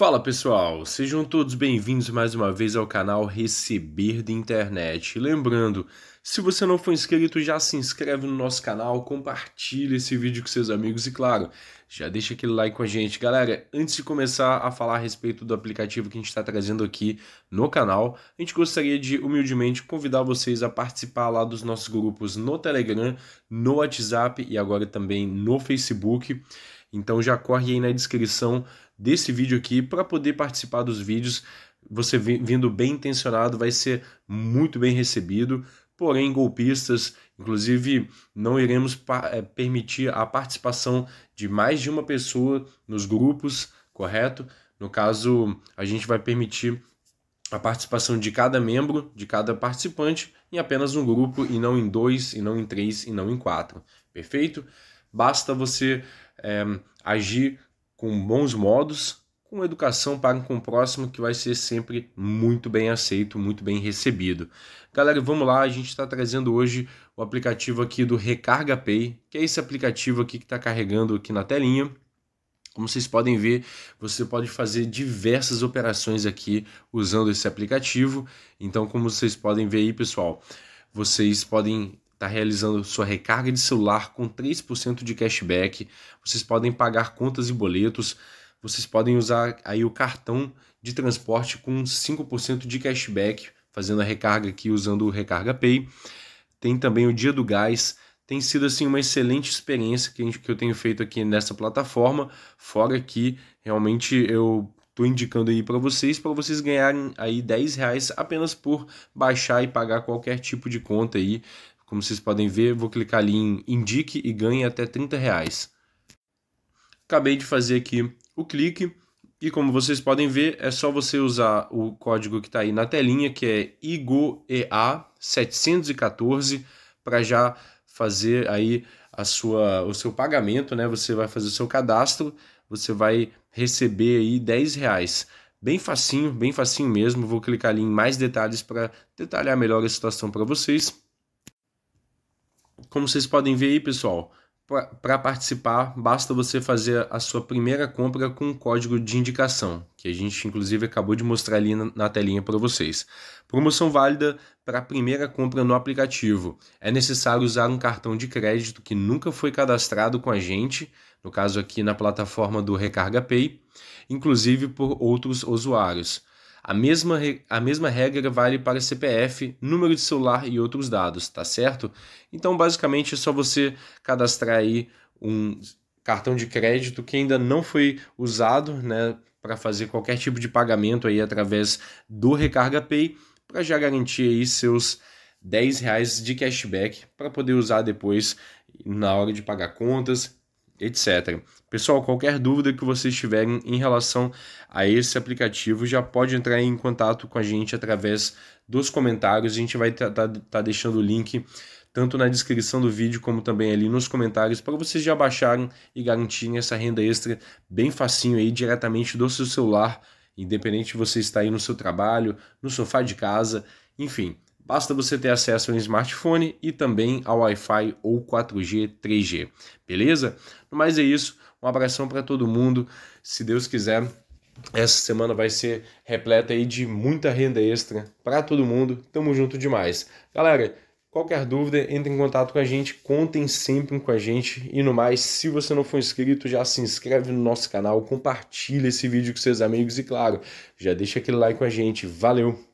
Fala pessoal, sejam todos bem-vindos mais uma vez ao canal Receber da Internet. Lembrando, se você não for inscrito, já se inscreve no nosso canal, compartilha esse vídeo com seus amigos e, claro, já deixa aquele like com a gente. Galera, antes de começar a falar a respeito do aplicativo que a gente está trazendo aqui no canal, a gente gostaria de humildemente convidar vocês a participar lá dos nossos grupos no Telegram, no WhatsApp e agora também no Facebook. Então já corre aí na descrição desse vídeo aqui para poder participar dos vídeos. Você vindo bem intencionado vai ser muito bem recebido. Porém, golpistas, inclusive, não iremos é, permitir a participação de mais de uma pessoa nos grupos, correto? No caso, a gente vai permitir a participação de cada membro, de cada participante, em apenas um grupo, e não em dois, e não em três, e não em quatro. Perfeito? Basta você é, agir com bons modos, com educação pague com o próximo, que vai ser sempre muito bem aceito, muito bem recebido. Galera, vamos lá, a gente está trazendo hoje o aplicativo aqui do Recarga Pay, que é esse aplicativo aqui que está carregando aqui na telinha. Como vocês podem ver, você pode fazer diversas operações aqui usando esse aplicativo. Então, como vocês podem ver aí, pessoal, vocês podem está realizando sua recarga de celular com 3% de cashback. Vocês podem pagar contas e boletos. Vocês podem usar aí o cartão de transporte com 5% de cashback, fazendo a recarga aqui usando o Recarga Pay. Tem também o Dia do Gás. Tem sido assim uma excelente experiência que, gente, que eu tenho feito aqui nessa plataforma. Fora que realmente eu estou indicando aí para vocês, para vocês ganharem aí 10 reais apenas por baixar e pagar qualquer tipo de conta aí como vocês podem ver, vou clicar ali em indique e ganhe até 30 reais. Acabei de fazer aqui o clique e como vocês podem ver, é só você usar o código que está aí na telinha, que é IGOEA714, para já fazer aí a sua, o seu pagamento, né? Você vai fazer o seu cadastro, você vai receber aí 10 reais. Bem facinho, bem facinho mesmo. Vou clicar ali em mais detalhes para detalhar melhor a situação para vocês como vocês podem ver aí, pessoal, para participar, basta você fazer a sua primeira compra com o código de indicação, que a gente inclusive acabou de mostrar ali na, na telinha para vocês. Promoção válida para a primeira compra no aplicativo. É necessário usar um cartão de crédito que nunca foi cadastrado com a gente, no caso aqui na plataforma do Recarga Pay, inclusive por outros usuários. A mesma, a mesma regra vale para CPF, número de celular e outros dados, tá certo? Então, basicamente, é só você cadastrar aí um cartão de crédito que ainda não foi usado, né, para fazer qualquer tipo de pagamento aí através do Recarga Pay, para já garantir aí seus 10 reais de cashback para poder usar depois na hora de pagar contas etc. Pessoal, qualquer dúvida que vocês tiverem em relação a esse aplicativo, já pode entrar em contato com a gente através dos comentários. A gente vai estar tá, tá, tá deixando o link tanto na descrição do vídeo como também ali nos comentários para vocês já baixarem e garantirem essa renda extra bem facinho aí diretamente do seu celular, independente de você estar aí no seu trabalho, no sofá de casa, enfim, Basta você ter acesso a um smartphone e também ao Wi-Fi ou 4G, 3G, beleza? No mais é isso, um abração para todo mundo. Se Deus quiser, essa semana vai ser repleta aí de muita renda extra para todo mundo. Tamo junto demais. Galera, Qualquer dúvida, entre em contato com a gente, contem sempre com a gente. E no mais, se você não for inscrito, já se inscreve no nosso canal, compartilha esse vídeo com seus amigos e, claro, já deixa aquele like com a gente. Valeu!